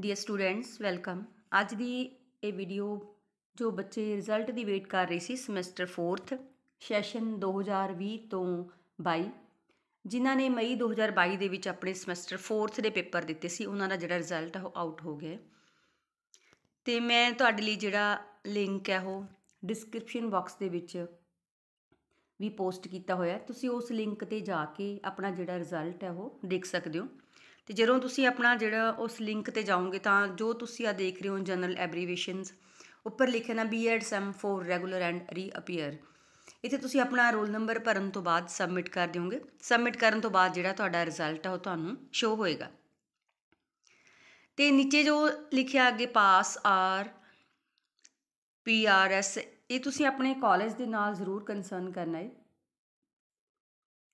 dear students welcome ਅੱਜ ਦੀ ਇਹ video ਜੋ ਬੱਚੇ ਰਿਜ਼ਲਟ ਦੀ ਵੇਟ ਕਰ ਰਹੇ ਸੀ ਸਮੈਸਟਰ 4th ਸੈਸ਼ਨ 2020 ਤੋਂ 22 ਜਿਨ੍ਹਾਂ ਨੇ ਮਈ 2022 ਦੇ ਵਿੱਚ ਆਪਣੇ ਸਮੈਸਟਰ 4th ਦੇ ਪੇਪਰ ਦਿੱਤੇ ਸੀ ਉਹਨਾਂ ਦਾ ਜਿਹੜਾ ਰਿਜ਼ਲਟ ਹੈ ਉਹ ਆਊਟ ਹੋ ਗਿਆ ਤੇ ਮੈਂ ਤੁਹਾਡੇ ਲਈ ਜਿਹੜਾ ਲਿੰਕ ਹੈ ਉਹ ਡਿਸਕ੍ਰਿਪਸ਼ਨ ਬਾਕਸ ਦੇ ਵਿੱਚ ਵੀ ਪੋਸਟ ਕੀਤਾ ਹੋਇਆ ਤੁਸੀਂ ਉਸ ਲਿੰਕ ਤੇ ਜਾ ਕੇ ਆਪਣਾ ਜਿਹੜਾ ਰਿਜ਼ਲਟ ਹੈ ਉਹ ਦੇਖ ਸਕਦੇ ਹੋ ਤੇ ਜਦੋਂ ਤੁਸੀਂ ਆਪਣਾ ਜਿਹੜਾ ਉਸ ਲਿੰਕ ਤੇ ਜਾਓਗੇ ਤਾਂ ਜੋ ਤੁਸੀਂ ਆ ਦੇਖ ਰਹੇ ਹੋ ਜਨਰਲ ਐਬਰੀਵੇਸ਼ਨਸ ਉੱਪਰ ਲਿਖਿਆ ਨਾ BEd sem four regular and reappear ਇੱਥੇ ਤੁਸੀਂ ਆਪਣਾ ਰੋਲ ਨੰਬਰ ਭਰਨ ਤੋਂ ਬਾਅਦ ਸਬਮਿਟ ਕਰ ਦਿਓਗੇ ਸਬਮਿਟ ਕਰਨ ਤੋਂ ਬਾਅਦ ਜਿਹੜਾ ਤੁਹਾਡਾ ਰਿਜ਼ਲਟ ਆ ਉਹ ਤੁਹਾਨੂੰ ਸ਼ੋ ਹੋਏਗਾ ਤੇ ਨੀਚੇ ਜੋ ਲਿਖਿਆ ਅੱਗੇ pass R P R S ਇਹ ਤੁਸੀਂ ਆਪਣੇ ਕਾਲਜ ਦੇ ਨਾਲ ਜ਼ਰੂਰ ਕੰਸਰਨ ਕਰਨਾ ਹੈ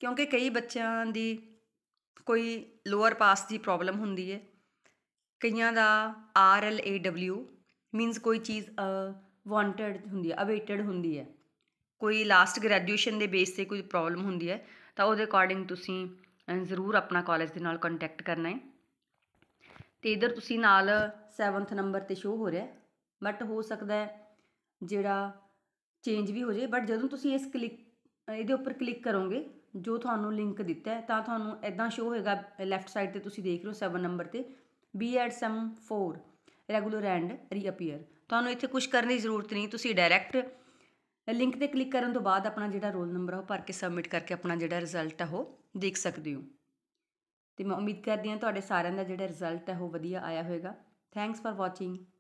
ਕਿਉਂਕਿ ਕਈ ਬੱਚਿਆਂ ਦੀ ਕੋਈ ਲੋਅਰ ਪਾਸ ਦੀ ਪ੍ਰੋਬਲਮ ਹੁੰਦੀ ਹੈ ਕਈਆਂ ਦਾ R L A W means ਕੋਈ ਚੀਜ਼ ਵਾਂਟਡ ਹੁੰਦੀ ਹੈ ਅਵੇਟਡ ਹੁੰਦੀ ਹੈ ਕੋਈ ਲਾਸਟ ਗ੍ਰੈਜੂਏਸ਼ਨ ਦੇ ਬੇਸ ਤੇ ਕੋਈ ਪ੍ਰੋਬਲਮ ਹੁੰਦੀ ਹੈ ਤਾਂ ਉਹਦੇ ਅਕੋਰਡਿੰਗ ਤੁਸੀਂ ਜ਼ਰੂਰ ਆਪਣਾ ਕਾਲਜ ਦੇ ਨਾਲ ਕੰਟੈਕਟ ਕਰਨਾ ਹੈ ਤੇ ਇਧਰ ਤੁਸੀਂ ਨਾਲ 7th ਨੰਬਰ ਤੇ ਸ਼ੋ ਹੋ ਰਿਹਾ ਬਟ ਹੋ ਸਕਦਾ ਹੈ ਜਿਹੜਾ ਚੇਂਜ ਵੀ ਹੋ ਜਾਏ ਬਟ ਜਦੋਂ ਤੁਸੀਂ ਇਸ ਕਲਿੱਕ ਇਹਦੇ ਉੱਪਰ ਕਲਿੱਕ ਕਰੋਗੇ ਜੋ ਤੁਹਾਨੂੰ ਲਿੰਕ ਦਿੱਤਾ ਤਾਂ ਤੁਹਾਨੂੰ ਇਦਾਂ ਸ਼ੋ ਹੋਏਗਾ ਲੈਫਟ ਸਾਈਡ ਤੇ ਤੁਸੀਂ ਦੇਖ ਰਹੇ ਹੋ 7 ਨੰਬਰ ਤੇ B Ed sem 4 regular and reappear ਤੁਹਾਨੂੰ ਇੱਥੇ ਕੁਝ ਕਰਨ ਦੀ ਜ਼ਰੂਰਤ ਨਹੀਂ ਤੁਸੀਂ ਡਾਇਰੈਕਟ ਲਿੰਕ ਤੇ ਕਲਿੱਕ ਕਰਨ ਤੋਂ ਬਾਅਦ ਆਪਣਾ ਜਿਹੜਾ ਰੋਲ ਨੰਬਰ ਆ ਉਹ ਭਰ ਕੇ ਸਬਮਿਟ ਕਰਕੇ ਆਪਣਾ ਜਿਹੜਾ ਰਿਜ਼ਲਟ ਆ ਉਹ ਦੇਖ ਸਕਦੇ ਹੋ ਤੇ ਮੈਂ ਉਮੀਦ ਕਰਦੀ ਹਾਂ ਤੁਹਾਡੇ ਸਾਰਿਆਂ ਦਾ ਜਿਹੜਾ ਰਿਜ਼ਲਟ ਹੈ ਉਹ ਵਧੀਆ ਆਇਆ ਹੋਵੇਗਾ ਥੈਂਕਸ ਫਾਰ ਵਾਚਿੰਗ